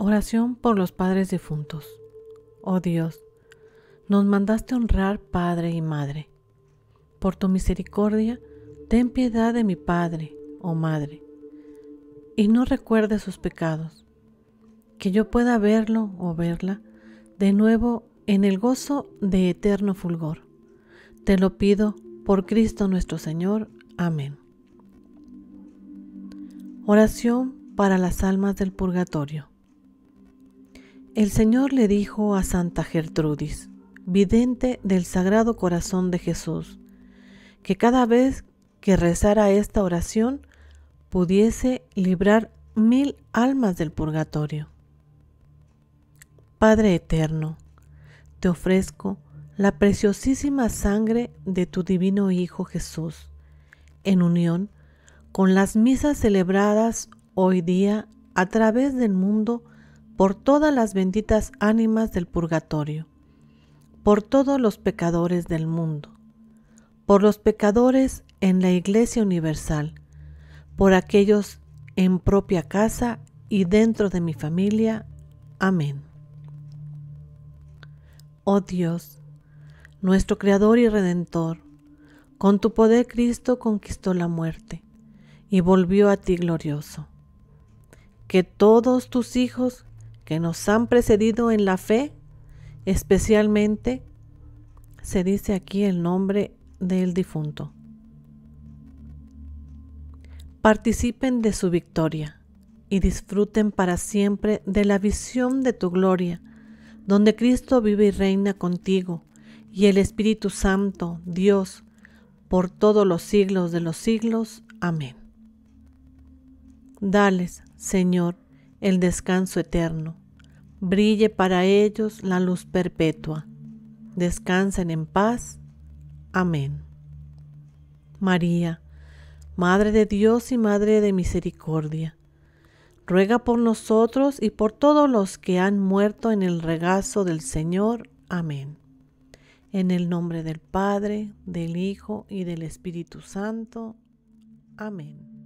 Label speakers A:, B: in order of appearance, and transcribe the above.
A: Oración por los padres difuntos. Oh Dios, nos mandaste honrar padre y madre. Por tu misericordia, ten piedad de mi padre o oh madre, y no recuerde sus pecados, que yo pueda verlo o verla de nuevo en el gozo de eterno fulgor. Te lo pido por Cristo nuestro Señor. Amén. Oración para las almas del purgatorio. El Señor le dijo a Santa Gertrudis, vidente del Sagrado Corazón de Jesús, que cada vez que rezara esta oración pudiese librar mil almas del purgatorio. Padre Eterno, te ofrezco la preciosísima sangre de tu Divino Hijo Jesús, en unión con las misas celebradas hoy día a través del mundo por todas las benditas ánimas del purgatorio, por todos los pecadores del mundo, por los pecadores en la Iglesia Universal, por aquellos en propia casa y dentro de mi familia. Amén. Oh Dios, nuestro Creador y Redentor, con tu poder Cristo conquistó la muerte y volvió a ti glorioso. Que todos tus hijos que nos han precedido en la fe, especialmente se dice aquí el nombre del difunto. Participen de su victoria y disfruten para siempre de la visión de tu gloria, donde Cristo vive y reina contigo, y el Espíritu Santo, Dios, por todos los siglos de los siglos. Amén. Dales, Señor, el descanso eterno. Brille para ellos la luz perpetua. Descansen en paz. Amén. María, Madre de Dios y Madre de Misericordia, ruega por nosotros y por todos los que han muerto en el regazo del Señor. Amén. En el nombre del Padre, del Hijo y del Espíritu Santo. Amén.